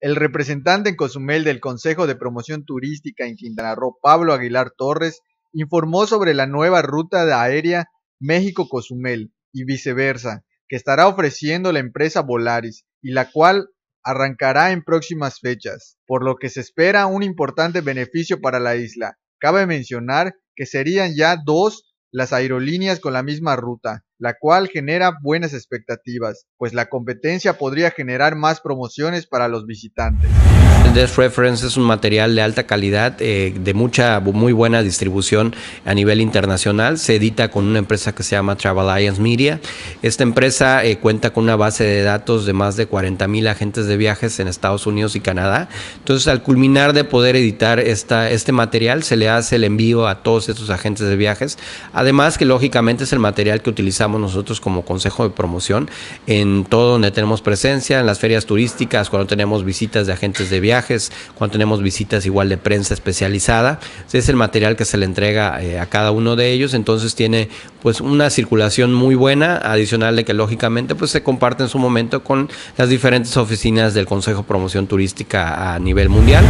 El representante en Cozumel del Consejo de Promoción Turística en Quintana Roo, Pablo Aguilar Torres, informó sobre la nueva ruta de aérea México-Cozumel y viceversa, que estará ofreciendo la empresa Volaris y la cual arrancará en próximas fechas, por lo que se espera un importante beneficio para la isla. Cabe mencionar que serían ya dos las aerolíneas con la misma ruta, la cual genera buenas expectativas, pues la competencia podría generar más promociones para los visitantes. Death Reference es un material de alta calidad, eh, de mucha, muy buena distribución a nivel internacional. Se edita con una empresa que se llama Travel Alliance Media. Esta empresa eh, cuenta con una base de datos de más de 40 mil agentes de viajes en Estados Unidos y Canadá. Entonces, al culminar de poder editar esta, este material, se le hace el envío a todos estos agentes de viajes. Además, que lógicamente es el material que utilizamos nosotros como Consejo de Promoción en todo donde tenemos presencia, en las ferias turísticas, cuando tenemos visitas de agentes de viajes, cuando tenemos visitas igual de prensa especializada. Es el material que se le entrega eh, a cada uno de ellos, entonces tiene pues una circulación muy buena, adicional de que lógicamente pues se comparte en su momento con las diferentes oficinas del Consejo de Promoción Turística a nivel mundial.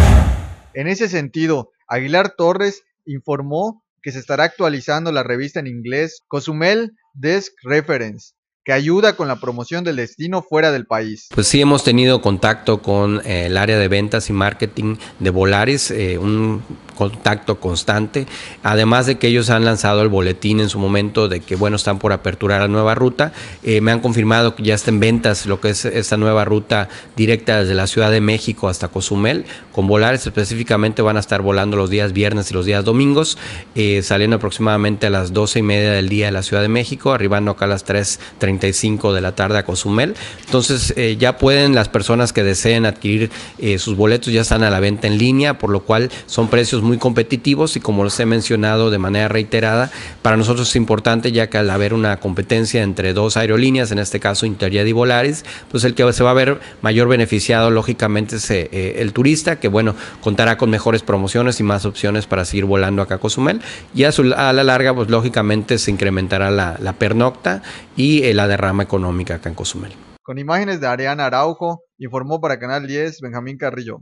En ese sentido, Aguilar Torres informó que se estará actualizando la revista en inglés Cozumel Desk Reference que ayuda con la promoción del destino fuera del país. Pues sí, hemos tenido contacto con eh, el área de ventas y marketing de Volaris, eh, un contacto constante, además de que ellos han lanzado el boletín en su momento de que, bueno, están por aperturar la nueva ruta, eh, me han confirmado que ya está en ventas lo que es esta nueva ruta directa desde la Ciudad de México hasta Cozumel, con volares específicamente van a estar volando los días viernes y los días domingos, eh, saliendo aproximadamente a las 12 y media del día de la Ciudad de México, arribando acá a las 3.35 de la tarde a Cozumel. Entonces eh, ya pueden las personas que deseen adquirir sus boletos, ya están a la venta en línea, por lo cual son precios muy muy competitivos y como los he mencionado de manera reiterada, para nosotros es importante ya que al haber una competencia entre dos aerolíneas, en este caso Interjet y Volaris, pues el que se va a ver mayor beneficiado lógicamente es eh, eh, el turista, que bueno, contará con mejores promociones y más opciones para seguir volando acá a Cozumel y a, a la larga pues lógicamente se incrementará la, pernocta y eh, la derrama económica acá en Cozumel. Con imágenes de Ariana Araujo, informó para Canal 10 Benjamín Carrillo.